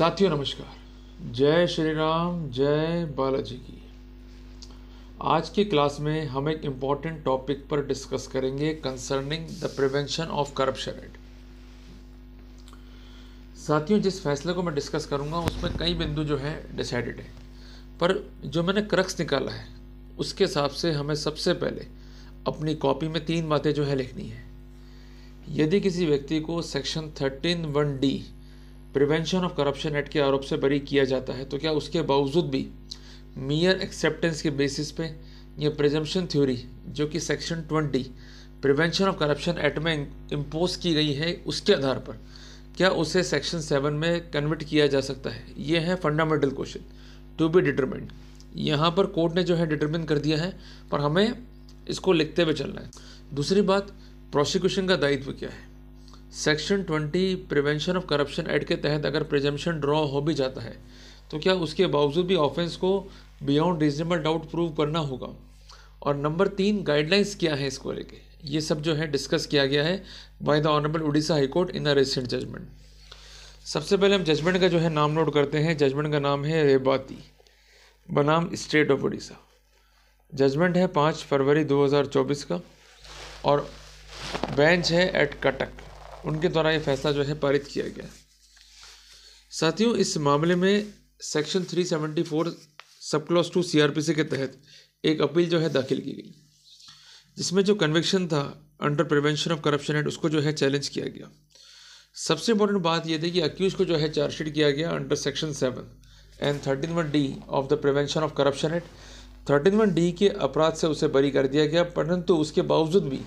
साथियों नमस्कार जय श्री राम जय बालाजी की आज की क्लास में हम एक इम्पॉर्टेंट टॉपिक पर डिस्कस करेंगे concerning the prevention of corruption act साथियों जिस फैसले को मैं डिस्कस करूंगा उसमें कई बिंदु जो है डिसाइडेड है पर जो मैंने क्रक्स निकाला है उसके हिसाब से हमें सबसे पहले अपनी कॉपी में तीन बातें जो है लिखनी है यदि किसी व्यक्ति को section thirteen one D prevention of corruption act के आरोप से बरी किया जाता है तो क्या उसके बावजूद भी मियर एक्सेप्टेंस के बेसिस पे ये प्रिजम्पन थ्योरी जो कि section twenty prevention of corruption act में इम्पोज की गई है उसके आधार पर क्या उसे सेक्शन सेवन में कन्वर्ट किया जा सकता है ये है fundamental question to be determine यहाँ पर कोर्ट ने जो है डिटरमिन कर दिया है पर हमें इसको लिखते हुए चलना है दूसरी बात प्रोसिक्यूशन का दायित्व क्या है section twenty prevention of corruption act के तहत अगर प्रिजम्पन ड्रॉ हो भी जाता है तो क्या उसके बावजूद भी ऑफेंस को बियॉन्ड रीजनेबल डाउट प्रूव करना होगा और नंबर तीन गाइडलाइंस क्या है इसको लेके ये सब जो है डिस्कस किया गया है by the honourable Orissa high court in a recent judgment सबसे पहले हम जजमेंट का जो है नाम नोट करते हैं जजमेंट का नाम है रेबाती बनाम स्टेट ऑफ उड़ीसा जजमेंट है पाँच फरवरी 2024 का और बेंच है एट कटक उनके द्वारा ये फैसला जो है पारित किया गया साथियों इस मामले में सेक्शन 374 सब क्लॉस टू सी के तहत एक अपील जो है दाखिल की गई जिसमें जो कन्विक्शन था under prevention of corruption act उसको जो है चैलेंज किया गया सबसे इंपॉर्टेंट बात यह थी कि अक्यूज को जो है चार्जशीट किया गया under section seven and thirteen one D of the prevention of corruption act thirteen one D के अपराध से उसे बरी कर दिया गया परंतु उसके बावजूद भी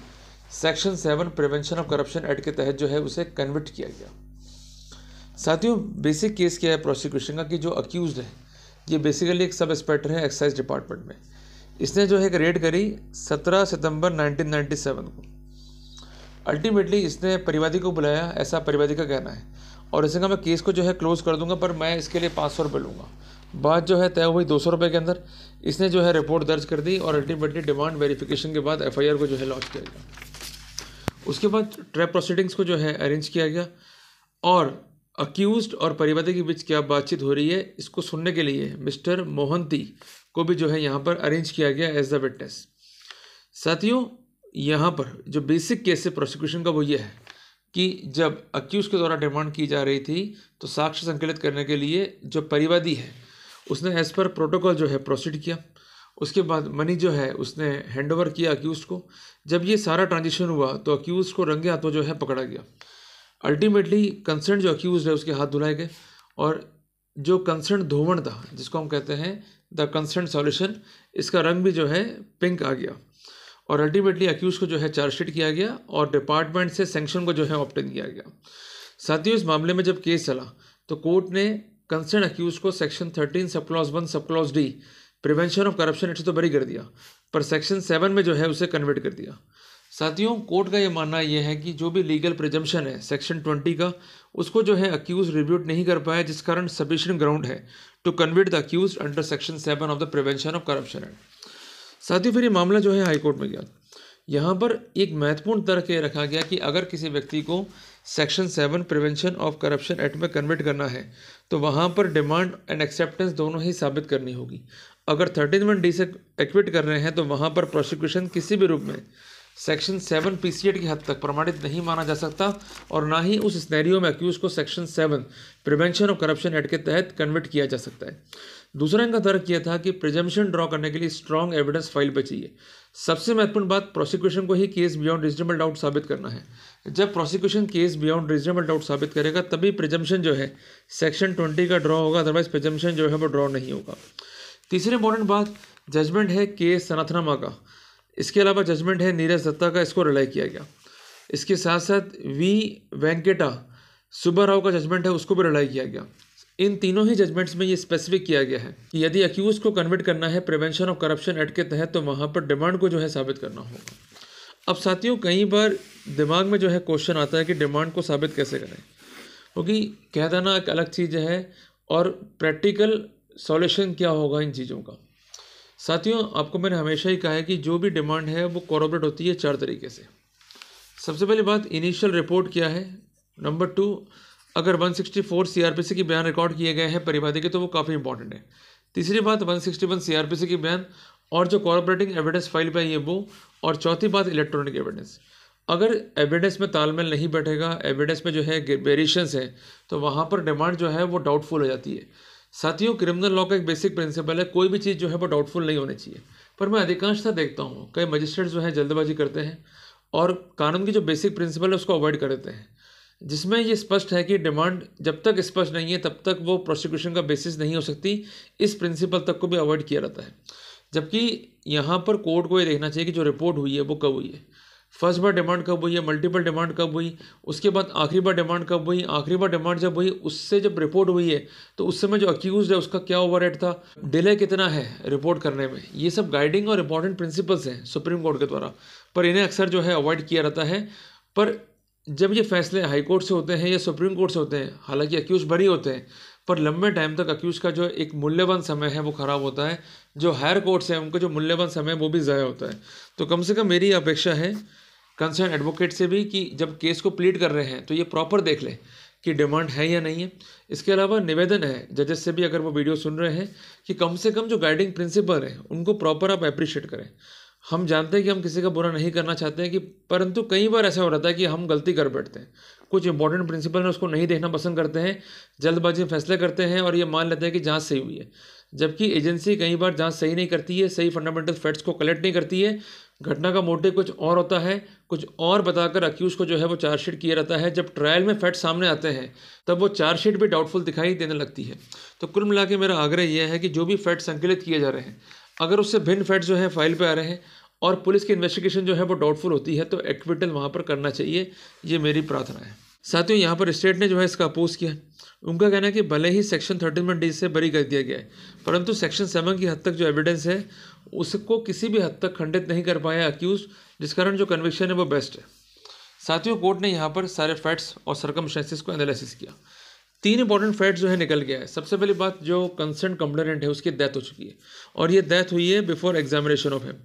section seven prevention of corruption act के तहत जो है उसे कन्वर्ट किया गया साथियों बेसिक केस क्या है प्रोसिक्यूशन का कि जो अक्यूज है ये बेसिकली एक सब इंस्पेक्टर है एक्साइज डिपार्टमेंट में इसने जो है एक रेड करी 17 सितंबर 1997 को अल्टीमेटली इसने परिवादी को बुलाया ऐसा परिवादी का कहना है और इसने कहा मैं केस को जो है क्लोज़ कर दूंगा पर मैं इसके लिए पाँच सौ रुपये लूँगा बात जो है तय हुई दो सौ रुपये के अंदर इसने जो है रिपोर्ट दर्ज कर दी और अल्टीमेटली डिमांड वेरिफिकेशन के बाद एफ को जो है लॉन्च किया गया उसके बाद ट्रैप प्रोसीडिंग्स को जो है अरेंज किया गया और अक्यूज और परिवादी के बीच क्या बातचीत हो रही है इसको सुनने के लिए मिस्टर मोहंती को भी जो है यहाँ पर अरेंज किया गया एज द विटनेस साथियों यहाँ पर जो बेसिक केस है प्रोसिक्यूशन का वो ये है कि जब अक्यूज के द्वारा डिमांड की जा रही थी तो साक्ष्य संकलित करने के लिए जो परिवादी है उसने एज पर प्रोटोकॉल जो है प्रोसीड किया उसके बाद मनी जो है उसने हैंड ओवर किया अक्यूज़ को जब ये सारा ट्रांजेक्शन हुआ तो अक्यूज़ को रंगे हाथों जो है पकड़ा गया अल्टीमेटली कंसर्न जो अक्यूज़ है उसके हाथ धुलाए गए और जो कंसर्न धोवन था जिसको हम कहते हैं द कंसर्न सॉल्यूशन इसका रंग भी जो है पिंक आ गया और अल्टीमेटली अक्यूज़ को जो है चार्जशीट किया गया और डिपार्टमेंट से सेंक्शन को जो है ऑप्टेन किया गया साथियों इस मामले में जब केस चला तो कोर्ट ने कंसर्न अक्यूज़ को section thirteen sub clause one sub clause D prevention of corruption act तो बरी कर दिया पर सेक्शन सेवन में जो है उसे कन्वर्ट कर दिया साथियों कोर्ट का ये मानना यह है कि जो भी लीगल प्रजम्पशन है सेक्शन ट्वेंटी का उसको जो है अक्यूज रिव्यूट नहीं कर पाया जिस कारण सफिशियंट ग्राउंड है to convert the accused under section seven of the prevention of corruption act साथियों फिर ये मामला जो है हाईकोर्ट में गया यहाँ पर एक महत्वपूर्ण तर्क ये रखा गया कि अगर किसी व्यक्ति को section seven prevention of corruption act में कन्वर्ट करना है तो वहाँ पर डिमांड एंड एक्सेप्टेंस दोनों ही साबित करनी होगी अगर थर्टीन वन डी से एक्विट कर रहे हैं तो वहाँ पर प्रोसिक्यूशन किसी भी रूप में सेक्शन सेवन पी की हद तक प्रमाणित नहीं माना जा सकता और ना ही उस स्नैरियो में अक्यूज़ को section seven prevention of corruption act के तहत कन्वर्ट किया जा सकता है दूसरा इनका तर्क यह था कि प्रिजम्पन ड्रॉ करने के लिए स्ट्रॉन्ग एविडेंस फाइल पर चाहिए सबसे महत्वपूर्ण बात प्रोसिक्यूशन को ही केस बियॉन्ड रिजनेबल डाउट साबित करना है जब prosecution case beyond reasonable doubt साबित करेगा तभी प्रिजम्पन जो है सेक्शन ट्वेंटी का ड्रॉ होगा अदरवाइज प्रिजम्पन जो है वो ड्रॉ नहीं होगा तीसरी इंपॉर्टेंट बात जजमेंट है के सनाथनामा का इसके अलावा जजमेंट है नीरज दत्ता का इसको रिलाई किया गया इसके साथ साथ वी वेंकेटा सुब्बा राव का जजमेंट है उसको भी रिलाई किया गया इन तीनों ही जजमेंट्स में ये स्पेसिफिक किया गया है कि यदि अक्यूज को कन्वर्ट करना है प्रिवेंशन ऑफ करप्शन एक्ट के तहत तो वहाँ पर डिमांड को जो है साबित करना होगा अब साथियों कई बार दिमाग में जो है क्वेश्चन आता है कि डिमांड को साबित कैसे करें क्योंकि कह देना एक अलग चीज़ है और प्रैक्टिकल सॉल्यूशन क्या होगा इन चीज़ों का साथियों आपको मैंने हमेशा ही कहा है कि जो भी डिमांड है वो कॉरबरेट होती है चार तरीके से सबसे पहली बात इनिशियल रिपोर्ट क्या है नंबर टू अगर 164 सीआरपीसी के बयान रिकॉर्ड किए गए हैं परिवादी के तो वो काफ़ी इंपॉर्टेंट है तीसरी बात 161 सीआरपीसी के बयान और जो कॉरपोरेटिंग एविडेंस फाइल पर आई है वो और चौथी बात इलेक्ट्रॉनिक एविडेंस अगर एविडेंस में तालमेल नहीं बैठेगा एविडेंस में जो है वेरिएशंस है तो वहाँ पर डिमांड जो है वो डाउटफुल हो जाती है साथियों क्रिमिनल लॉ का एक बेसिक प्रिंसिपल है कोई भी चीज़ जो है वो डाउटफुल नहीं होनी चाहिए पर मैं अधिकांशतः देखता हूँ कई मजिस्ट्रेट जो है जल्दबाजी करते हैं और कानून की जो बेसिक प्रिंसिपल है उसको अवॉइड कर देते हैं जिसमें ये स्पष्ट है कि डिमांड जब तक स्पष्ट नहीं है तब तक वो प्रोसिक्यूशन का बेसिस नहीं हो सकती इस प्रिंसिपल तक को भी अवॉइड किया जाता है जबकि यहाँ पर कोर्ट को ये देखना चाहिए कि जो रिपोर्ट हुई है वो कब हुई है फर्स्ट बार डिमांड कब हुई है मल्टीपल डिमांड कब हुई उसके बाद आखिरी बार डिमांड कब हुई आखिरी बार डिमांड जब हुई उससे जब रिपोर्ट हुई है तो उस समय जो अक्यूज है उसका क्या ओवर था डिले कितना है रिपोर्ट करने में ये सब गाइडिंग और इंपॉर्टेंट प्रिंसिपल्स हैं सुप्रीम कोर्ट के द्वारा पर इन्हें अक्सर जो है अवॉइड किया जाता है पर जब ये फैसले हाई कोर्ट से होते हैं या सुप्रीम कोर्ट से होते हैं हालांकि अक्यूज भरी होते हैं पर लंबे टाइम तक अक्यूज का जो एक मूल्यवान समय है वो ख़राब होता है जो हायर कोर्ट्स हैं उनका जो मूल्यवान समय है वो भी ज़ाया होता है तो कम से कम मेरी अपेक्षा है कंसर्न एडवोकेट से भी कि जब केस को प्लीड कर रहे हैं तो ये प्रॉपर देख लें कि डिमांड है या नहीं है इसके अलावा निवेदन है जजेस से भी अगर वो वीडियो सुन रहे हैं कि कम से कम जो गाइडिंग प्रिंसिपल हैं उनको प्रॉपर आप अप्रिशिएट करें हम जानते हैं कि हम किसी का बुरा नहीं करना चाहते हैं कि परंतु कई बार ऐसा हो रहा था कि हम गलती कर बैठते हैं कुछ इंपॉर्टेंट प्रिंसिपल हैं उसको नहीं देखना पसंद करते हैं जल्दबाजी में फैसले करते हैं और ये मान लेते हैं कि जाँच सही हुई है जबकि एजेंसी कई बार जाँच सही नहीं करती है सही फंडामेंटल फैक्ट्स को कलेक्ट नहीं करती है घटना का मोटिव कुछ और होता है कुछ और बताकर अक्यूज़ को जो है वो चार्जशीट किया जाता है जब ट्रायल में फैक्ट सामने आते हैं तब वो चार्जशीट भी डाउटफुल दिखाई देने लगती है तो कुल मिला के मेरा आग्रह यह है कि जो भी फैक्ट संकलित किए जा रहे हैं अगर उससे भिन्न फैक्ट जो है फाइल पर आ रहे हैं और पुलिस की इन्वेस्टिगेशन जो है वो डाउटफुल होती है तो एक्विटल वहाँ पर करना चाहिए ये मेरी प्रार्थना है साथियों यहाँ पर स्टेट ने जो है इसका अपोज किया उनका कहना है कि भले ही सेक्शन थर्टीन वन डी से बरी कर दिया गया है परंतु सेक्शन सेवन की हद तक जो एविडेंस है उसको किसी भी हद तक खंडित नहीं कर पाया अक्यूज जिस कारण जो कन्विक्शन है वो बेस्ट है साथियों कोर्ट ने यहाँ पर सारे फैक्ट्स और सरकम को एनालिसिस किया तीन इंपॉर्टेंट फैक्ट जो है निकल गया है सबसे पहली बात जो कंसर्न कंप्लेनेंट है उसकी डेथ हो चुकी है और ये डेथ हुई है बिफोर एग्जामिनेशन ऑफ हिम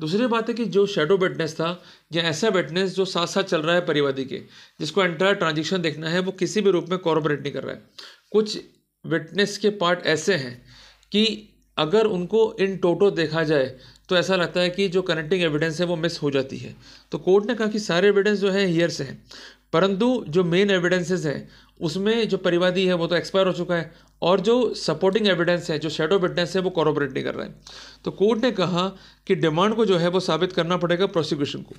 दूसरी बात है कि जो शेडो बेटनेस था या ऐसा बेटनेस जो साथ साथ चल रहा है परिवादी के जिसको एंटायर ट्रांजेक्शन देखना है वो किसी भी रूप में कॉरपोरेट नहीं कर रहा है कुछ विटनेस के पार्ट ऐसे हैं कि अगर उनको इन टोटो देखा जाए तो ऐसा लगता है कि जो कनेक्टिंग एविडेंस है वो मिस हो जाती है तो कोर्ट ने कहा कि सारे एविडेंस जो है हीयर से हैं परंतु जो मेन एविडेंसेस हैं उसमें जो परिवादी है वो तो एक्सपायर हो चुका है और जो सपोर्टिंग एविडेंस है जो शेडो विटनेस है वो कॉरोबरेट नहीं कर रहा है तो कोर्ट ने कहा कि डिमांड को जो है वो साबित करना पड़ेगा प्रोसिक्यूशन को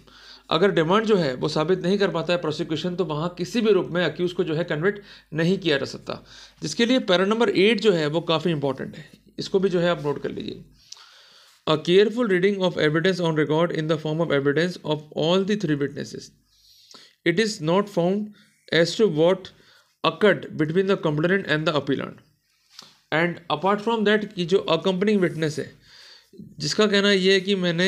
अगर डिमांड जो है वो साबित नहीं कर पाता है प्रोसिक्यूशन तो वहाँ किसी भी रूप में अक्यूज़ को जो है कन्विट नहीं किया जा सकता जिसके लिए पैरा नंबर एट जो है वो काफ़ी इंपॉर्टेंट है इसको भी जो है आप नोट कर लीजिए a careful reading of evidence on record in the form of evidence of all the three witnesses it is not found as to what act between the complainant and the appeal and apart from that कि जो accompanying witness है जिसका कहना यह है कि मैंने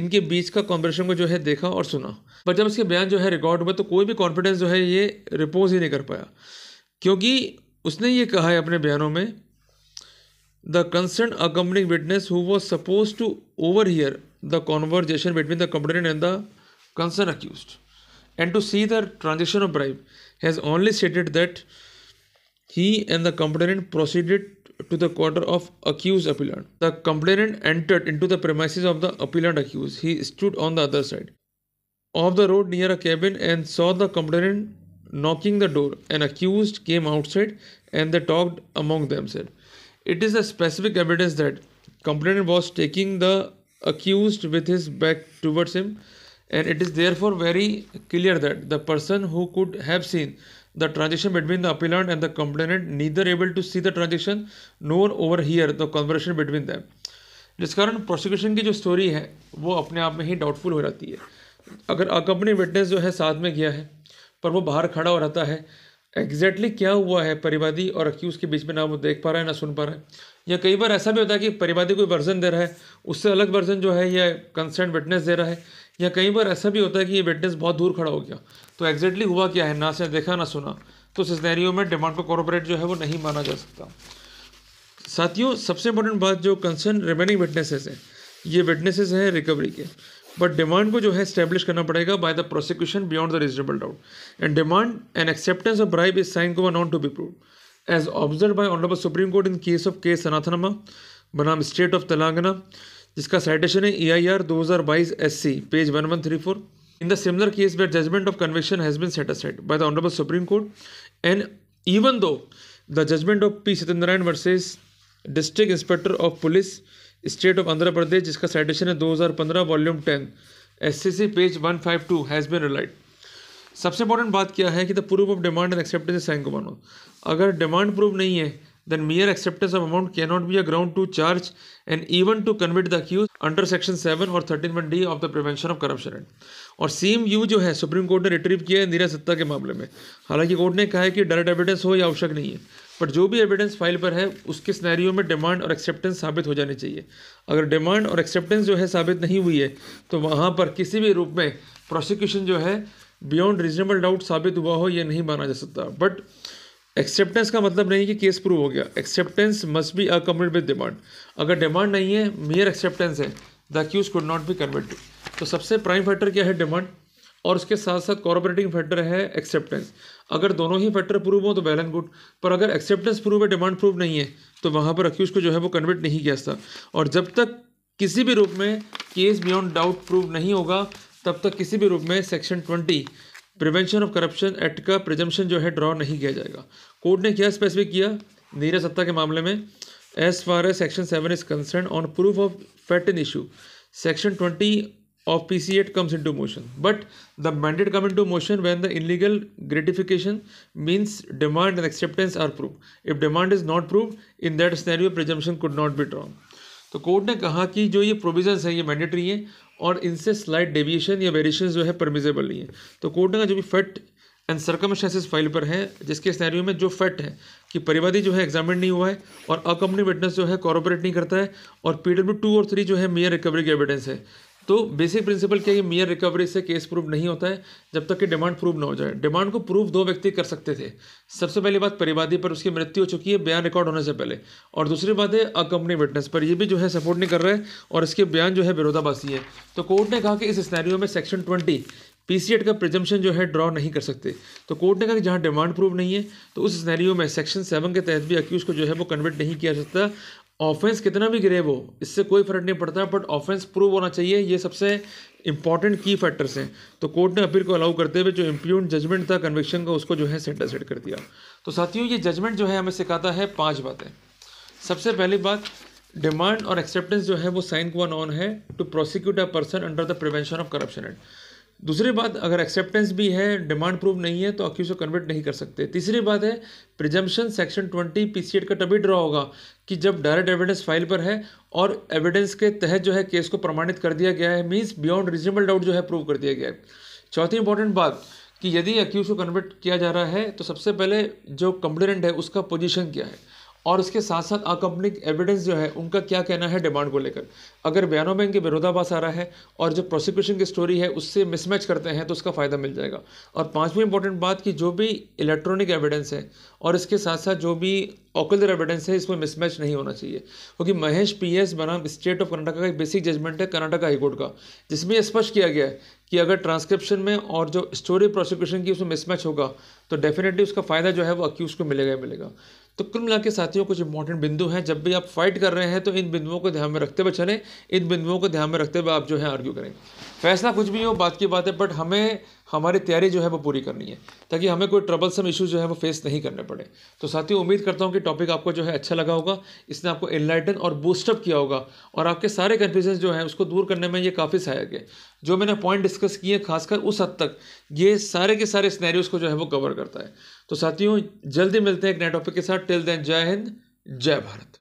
इनके बीच का कॉम्पिटिशन को जो है देखा और सुना पर जब इसके बयान जो है रिकॉर्ड हुआ तो कोई भी कॉन्फिडेंस जो है ये रिपोज ही नहीं कर पाया क्योंकि उसने ये कहा है अपने बयानों में The concerned accompanying witness who was supposed to overhear the conversation between the complainant and the concerned accused and to see the transaction of bribe has only stated that he and the complainant proceeded to the quarter of accused appellant. The complainant entered into the premises of the appellant accused. He stood on the other side of the road near a cabin and saw the complainant knocking the door. An accused came outside and they talked among themselves. It is a specific evidence that complainant was taking the accused with his back towards him and it is therefore very clear that the person who could have seen the transaction between the appellant and the complainant neither able to see the transaction nor overhear the conversation between them जिस कारण prosecution की जो story है वो अपने आप में ही doubtful हो जाती है अगर अकम्पनी विटनेस जो है साथ में गया है पर वो बाहर खड़ा हो रहता है एग्जैक्टली क्या हुआ है परिवादी और अक्यूज के बीच में ना वो देख पा रहा है ना सुन पा रहा है या कई बार ऐसा भी होता है कि परिवादी कोई वर्जन दे रहा है उससे अलग वर्जन जो है या कंसर्न विटनेस दे रहा है या कई बार ऐसा भी होता है कि ये विटनेस बहुत दूर खड़ा हो गया तो एग्जैक्टली हुआ क्या है ना से देखा ना सुना तो सिनेरियो में डिमांड पर कॉरपोरेट जो है वो नहीं माना जा सकता साथियों सबसे इंपॉर्टेंट बात जो कंसर्न रिमेनिंग विटनेसेस हैं ये विटनेसेस हैं रिकवरी के बट डिमांड को जो है स्टैब्लिश करना पड़ेगा by the prosecution beyond the reasonable doubt and demand and acceptance of bribe is sine qua non to be prove as observe by honourable Supreme Court in case of K Shanthamma बनाम state of Telangana जिसका citation है ई I R दो हज़ार बाईस S C page one one three four in the similar case where judgment of conviction has been satisfied by by the honourable Supreme Court and even though the judgment of P Satyanarayana versus district inspector of police state of Andhra Pradesh जिसका citation है 2015 volume 10 C page one five two has been relied सबसे important बात क्या है कि the proof of demand and acceptance सैंग बनो अगर डिमांड प्रूफ नहीं है then mere acceptance of amount can not be a ground to charge and even to convict dues under section seven और thirteen one D of the prevention of corruption and और same यू जो है supreme court ने retrieve किया है नीरज सत्ता के मामले में हालांकि कोर्ट ने कहा है कि डायरेक्ट एविडेंस हो या आवश्यक नहीं है बट जो भी एविडेंस फाइल पर है उसके स्नैरियो में डिमांड और एक्सेप्टेंस साबित हो जानी चाहिए अगर डिमांड और एक्सेप्टेंस जो है साबित नहीं हुई है तो वहाँ पर किसी भी रूप में प्रोसिक्यूशन जो है बियॉन्ड रीजनेबल डाउट साबित हुआ हो यह नहीं माना जा सकता बट एक्सेप्टेंस का मतलब नहीं कि केस प्रूव हो गया acceptance must be complete with demand अगर डिमांड नहीं है मेयर एक्सेप्टेंस है the accused could not be converted तो सबसे प्राइम फैक्टर क्या है डिमांड और उसके साथ साथ कॉरपोरेटिंग फैक्टर है एक्सेप्टेंस अगर दोनों ही फैक्टर प्रूव हो तो वेल एंड गुड पर अगर एक्सेप्टेंस प्रूव है डिमांड प्रूव नहीं है तो वहाँ पर अक्यूज को जो है वो कन्वर्ट नहीं किया जाता और जब तक किसी भी रूप में केस बियॉन्ड डाउट प्रूव नहीं होगा तब तक किसी भी रूप में section twenty prevention of corruption act का प्रिजम्पन जो है ड्रॉ नहीं किया जाएगा कोर्ट ने क्या स्पेसिफिक किया नीरज सत्ता के मामले में as far as section seven is concern on proof of fact in issue section twenty of PC8 comes into motion. But the mandate comes into motion when the illegal gratification means demand and acceptance are proved. If demand is not proved, in that scenario presumption could not be drawn. तो court ने कहा कि जो ये provisions हैं ये mandatory हैं और इनसे स्लाइड डेविएशन या वेरिएशन जो है परमिजेबल नहीं है तो कोर्ट ने कहा जो भी फैट एंड सर्कमस्टेंसेस फाइल पर है जिसके स्नैरियो में जो फैट है कि परिवादी जो है एग्जामिन नहीं हुआ है और अकम्पनी विटनेस जो है कॉरपोरेट नहीं करता है और पी डब्ल्यू टू और थ्री जो है मेयर रिकवरी की एविडेंस है तो बेसिक प्रिंसिपल क्या है मियर रिकवरी से केस प्रूफ नहीं होता है जब तक कि डिमांड प्रूफ ना हो जाए डिमांड को प्रूफ दो व्यक्ति कर सकते थे सबसे पहली बात परिवादी पर उसकी मृत्यु हो चुकी है बयान रिकॉर्ड होने से पहले और दूसरी बात है अकंपनी विटनेस पर यह भी जो है सपोर्ट नहीं कर रहा है और इसके बयान जो है विरोधाभासी है तो कोर्ट ने कहा कि इस स्नैरियो में सेक्शन ट्वेंटी पीसीएड का प्रिजम्पन जो है ड्रॉ नहीं कर सकते तो कोर्ट ने कहा कि जहाँ डिमांड प्रूफ नहीं है तो उस स्नैरियो में सेक्शन सेवन के तहत भी अक्यूज़ को जो है वो कन्वर्ट नहीं किया जा सकता ऑफेंस कितना भी ग्रेव हो इससे कोई फर्क नहीं पड़ता बट ऑफेंस प्रूव होना चाहिए ये सबसे इंपॉर्टेंट की फैक्टर्स हैं तो कोर्ट ने अपील को अलाउ करते हुए जो इम्प्यूट जजमेंट था कन्विक्शन का उसको जो है सेंटर सेट कर दिया तो साथियों ये जजमेंट जो है हमें सिखाता है पाँच बातें सबसे पहली बात डिमांड और एक्सेप्टेंस जो है वो साइन क्वा नॉन है to prosecute a person under the prevention of corruption act दूसरी बात अगर एक्सेप्टेंस भी है डिमांड प्रूव नहीं है तो अक्यूज को कन्वर्ट नहीं कर सकते तीसरी बात है प्रिजम्पन सेक्शन ट्वेंटी पीसीएड का तभी ड्रॉ होगा कि जब डायरेक्ट एविडेंस फाइल पर है और एविडेंस के तहत जो है केस को प्रमाणित कर दिया गया है मीन्स बियॉन्ड रीजनेबल डाउट जो है प्रूव कर दिया गया है चौथी इंपॉर्टेंट बात कि यदि अक्यूज को कन्वर्ट किया जा रहा है तो सबसे पहले जो कंप्लेनेंट है उसका पोजिशन क्या है और उसके साथ साथ अकम्पनी एविडेंस जो है उनका क्या कहना है डिमांड को लेकर अगर बयानों में इनके विरोधाभास आ रहा है और जो प्रोसिक्यूशन की स्टोरी है उससे मिसमैच करते हैं तो उसका फ़ायदा मिल जाएगा और पाँचवीं इंपॉर्टेंट बात कि जो भी इलेक्ट्रॉनिक एविडेंस है और इसके साथ साथ जो भी ऑकुलर एविडेंस है इसमें मिसमैच नहीं होना चाहिए क्योंकि महेश पी एस बनाम स्टेट ऑफ कर्नाटका का एक बेसिक जजमेंट है कर्नाटका हाईकोर्ट का जिसमें स्पष्ट किया गया है कि अगर ट्रांसक्रिप्शन में और जो स्टोरी प्रोसिक्यूशन की उसमें मिसमैच होगा तो डेफिनेटली उसका फ़ायदा जो है वो अक्यूज़ को मिलेगा ही मिलेगा तो कुल मिला के साथियों कुछ इंपॉर्टेंट बिंदु हैं जब भी आप फाइट कर रहे हैं तो इन बिंदुओं को ध्यान में रखते हुए चलें इन बिंदुओं को ध्यान में रखते हुए आप जो है आर्ग्यू करें फैसला कुछ भी हो बात की बात है बट हमें हमारी तैयारी जो है वो पूरी करनी है ताकि हमें कोई ट्रबल सम इशू जो है वो फेस नहीं करने पड़े तो साथियों उम्मीद करता हूँ कि टॉपिक आपको जो है अच्छा लगा होगा इसने आपको इनलाइटन और बूस्टअप किया होगा और आपके सारे कन्फ्यूजन जो है उसको दूर करने में ये काफ़ी सहायक है जो मैंने पॉइंट डिस्कस किए हैं खासकर उस हद तक ये सारे के सारे स्नैरियोज को जो है वो कवर करता है तो साथियों जल्दी मिलते हैं एक नए टॉपिक के साथ टिल देन जय हिंद जय भारत